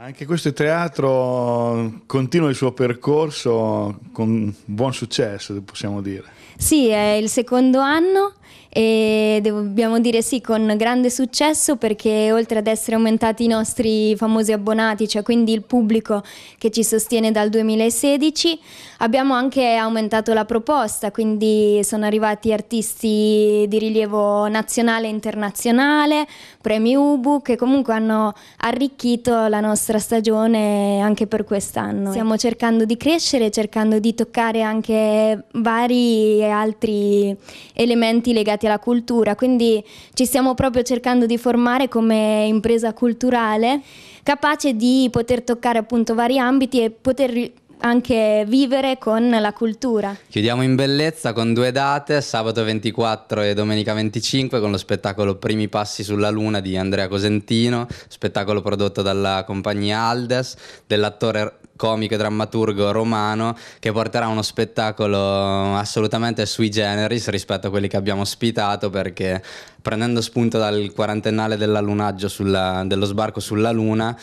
Anche questo teatro continua il suo percorso con buon successo, possiamo dire. Sì, è il secondo anno e dobbiamo dire sì con grande successo perché oltre ad essere aumentati i nostri famosi abbonati, cioè quindi il pubblico che ci sostiene dal 2016, abbiamo anche aumentato la proposta, quindi sono arrivati artisti di rilievo nazionale e internazionale, premi UBU che comunque hanno arricchito la nostra nostra stagione anche per quest'anno. Stiamo cercando di crescere, cercando di toccare anche vari altri elementi legati alla cultura, quindi ci stiamo proprio cercando di formare come impresa culturale capace di poter toccare appunto vari ambiti e poter anche vivere con la cultura. Chiudiamo in bellezza con due date, sabato 24 e domenica 25 con lo spettacolo Primi passi sulla luna di Andrea Cosentino, spettacolo prodotto dalla compagnia Aldes dell'attore comico e drammaturgo romano che porterà uno spettacolo assolutamente sui generis rispetto a quelli che abbiamo ospitato perché prendendo spunto dal quarantennale dell'allunaggio sulla, dello sbarco sulla luna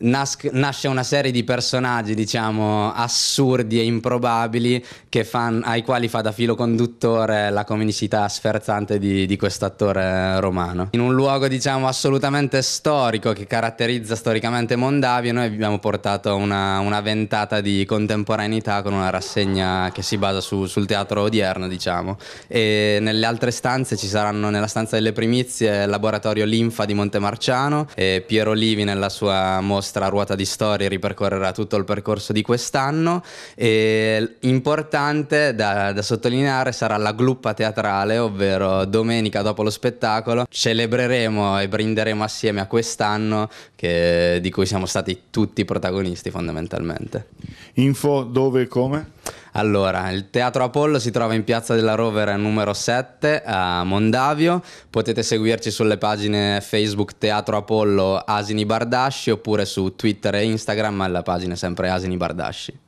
Nas- nasce una serie di personaggi, diciamo, assurdi e improbabili fan- ai quali fa da filo conduttore la comicità sferzante di, di attore romano. In un luogo, diciamo, assolutamente storico che caratterizza storicamente Mondavia, noi abbiamo portato una, una ventata di contemporaneità con una rassegna che si basa su, sul teatro odierno, diciamo. E nelle altre stanze ci saranno, nella stanza delle primizie, il laboratorio Linfa di Montemarciano e Piero Livi nella sua mostra nostra ruota di storie ripercorrerà tutto il percorso di quest'anno e importante da, da sottolineare sarà la gluppa teatrale, ovvero domenica dopo lo spettacolo celebreremo e brinderemo assieme a quest'anno che, di cui siamo stati tutti protagonisti fondamentalmente. Info dove e come? Allora, il Teatro Apollo si trova in Piazza della Rovere numero 7 a Mondavio. Potete seguirci sulle pagine Facebook Teatro Apollo Asini Bardasci oppure su Twitter e Instagram alla pagina sempre Asini Bardasci.